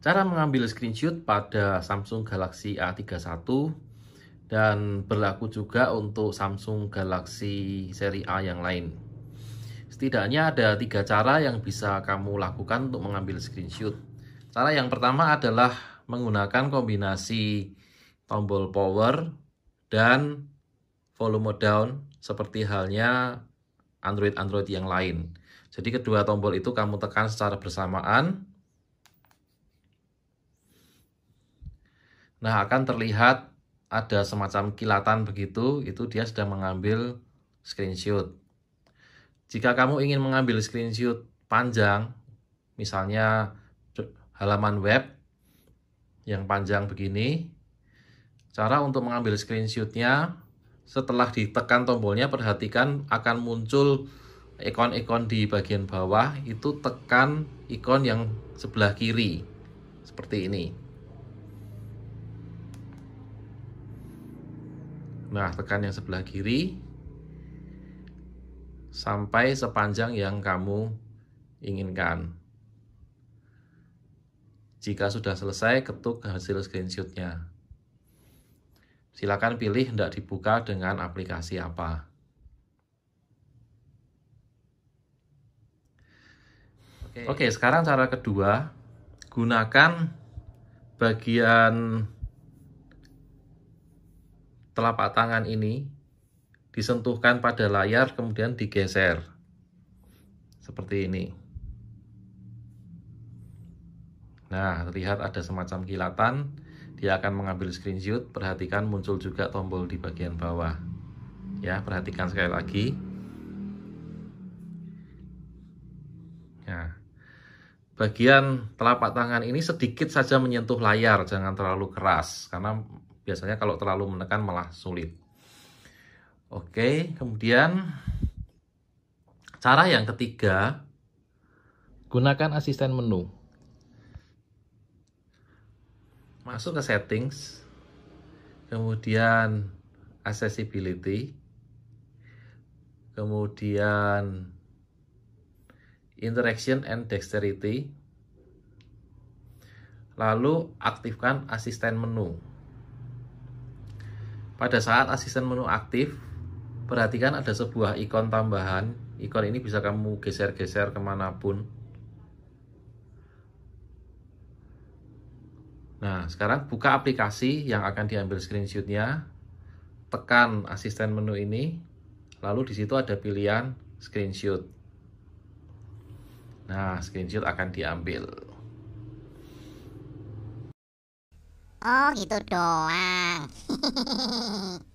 Cara mengambil screenshot pada Samsung Galaxy A31 dan berlaku juga untuk Samsung Galaxy seri A yang lain. Setidaknya ada tiga cara yang bisa kamu lakukan untuk mengambil screenshot. Cara yang pertama adalah menggunakan kombinasi tombol power dan volume down seperti halnya Android-Android yang lain. Jadi kedua tombol itu kamu tekan secara bersamaan. Nah, akan terlihat ada semacam kilatan begitu, itu dia sedang mengambil screenshot. Jika kamu ingin mengambil screenshot panjang, misalnya halaman web yang panjang begini, cara untuk mengambil screenshotnya setelah ditekan tombolnya perhatikan akan muncul ikon-ikon di bagian bawah itu tekan ikon yang sebelah kiri seperti ini nah tekan yang sebelah kiri sampai sepanjang yang kamu inginkan jika sudah selesai ketuk hasil screenshotnya Silakan pilih hendak dibuka dengan aplikasi apa. Oke, Oke sekarang cara kedua, gunakan bagian telapak tangan ini disentuhkan pada layar kemudian digeser seperti ini nah terlihat ada semacam kilatan dia akan mengambil screenshot perhatikan muncul juga tombol di bagian bawah ya perhatikan sekali lagi ya bagian telapak tangan ini sedikit saja menyentuh layar jangan terlalu keras karena biasanya kalau terlalu menekan malah sulit oke kemudian cara yang ketiga gunakan asisten menu masuk ke settings kemudian accessibility kemudian interaction and dexterity lalu aktifkan asisten menu pada saat asisten menu aktif perhatikan ada sebuah ikon tambahan ikon ini bisa kamu geser-geser kemanapun Nah, sekarang buka aplikasi yang akan diambil screenshotnya, tekan asisten menu ini, lalu di situ ada pilihan screenshot. Nah, screenshot akan diambil. Oh, gitu doang.